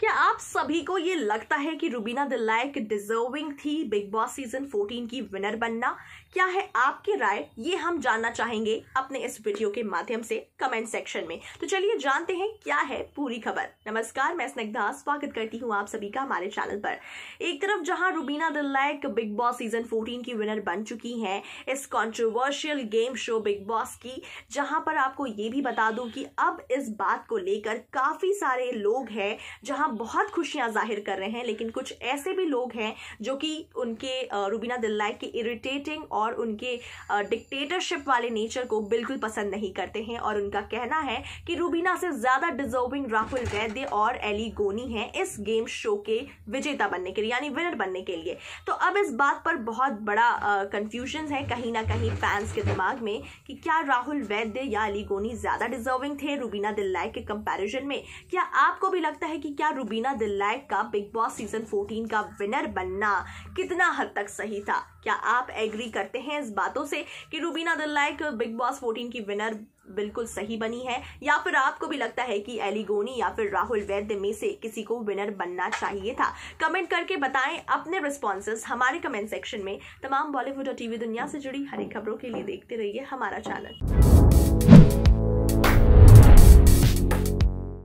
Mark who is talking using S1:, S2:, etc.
S1: क्या आप सभी को ये लगता है कि रूबीना लाइक डिजर्विंग थी बिग बॉस सीजन 14 की विनर बनना क्या है आपकी राय ये हम जानना चाहेंगे अपने इस वीडियो के माध्यम से कमेंट सेक्शन में तो चलिए जानते हैं क्या है पूरी खबर नमस्कार मैं स्नग्धा स्वागत करती हूँ आप सभी का हमारे चैनल पर एक तरफ जहां रूबीना दिल्लायक बिग बॉस सीजन फोर्टीन की विनर बन चुकी है इस controversial game show Bigg Boss की जहां पर आपको ये भी बता दू कि अब इस बात को लेकर काफी सारे लोग हैं जहां बहुत खुशियां जाहिर कर रहे हैं लेकिन कुछ ऐसे भी लोग हैं जो कि उनके रूबीना दिल्लाई के इरिटेटिंग और उनके डिक्टेटरशिप वाले नेचर को बिल्कुल पसंद नहीं करते हैं और उनका कहना है कि रूबीना से ज़्यादा डिजर्विंग राहुल वैद्य और एली गोनी है इस गेम शो के विजेता बनने के लिए यानी विनर बनने के लिए तो अब इस बात पर बहुत बड़ा कंफ्यूजन है कहीं ना कहीं फैंस के दिमाग में कि क्या राहुल वैद्य या अली गोनी ज़्यादा डिजर्विंग थे रूबीना दिल्लाई के कंपेरिजन में क्या आपको भी लगता है कि क्या रूबीना दिल्लाय का बिग बॉस सीजन 14 का विनर बनना कितना हद तक सही था क्या आप एग्री करते हैं इस बातों से कि रूबीना दिल्लायक बिग बॉस 14 की विनर बिल्कुल सही बनी है या फिर आपको भी लगता है कि एलिगोनी या फिर राहुल वैद्य में से किसी को विनर बनना चाहिए था कमेंट करके बताएं अपने रिस्पॉन्सेज हमारे कमेंट सेक्शन में तमाम बॉलीवुड और टीवी दुनिया से जुड़ी हरी खबरों के लिए देखते रहिए हमारा चैनल